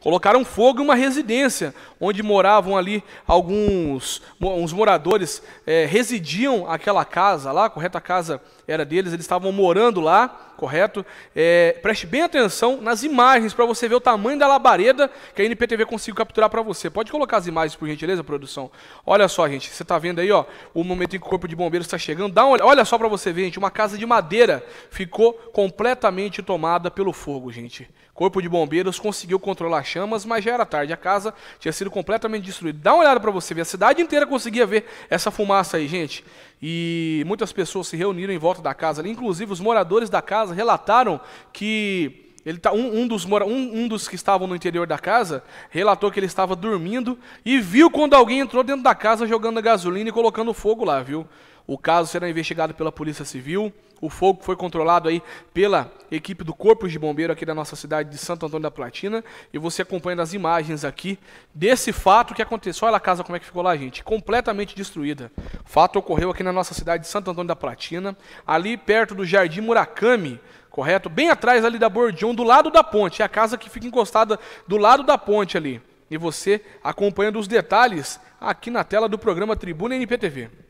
Colocaram fogo em uma residência, onde moravam ali alguns uns moradores, é, residiam aquela casa lá, correta a casa era deles, eles estavam morando lá correto? É, preste bem atenção nas imagens para você ver o tamanho da labareda que a NPTV conseguiu capturar para você. Pode colocar as imagens, por gentileza, produção? Olha só, gente, você está vendo aí ó, o momento em que o Corpo de Bombeiros está chegando. Dá uma, olha só para você ver, gente, uma casa de madeira ficou completamente tomada pelo fogo, gente. Corpo de Bombeiros conseguiu controlar chamas, mas já era tarde. A casa tinha sido completamente destruída. Dá uma olhada para você ver, a cidade inteira conseguia ver essa fumaça aí, gente. E muitas pessoas se reuniram em volta da casa inclusive os moradores da casa relataram que ele tá, um, um, dos, um, um dos que estavam no interior da casa relatou que ele estava dormindo e viu quando alguém entrou dentro da casa jogando gasolina e colocando fogo lá, viu? O caso será investigado pela Polícia Civil. O fogo foi controlado aí pela equipe do Corpo de Bombeiro aqui da nossa cidade de Santo Antônio da Platina. E você acompanha as imagens aqui desse fato que aconteceu. Olha a casa como é que ficou lá, gente. Completamente destruída. O fato ocorreu aqui na nossa cidade de Santo Antônio da Platina, ali perto do Jardim Murakami, correto? Bem atrás ali da Bordion, do lado da ponte, é a casa que fica encostada do lado da ponte ali. E você acompanhando os detalhes aqui na tela do programa Tribuna NPTV.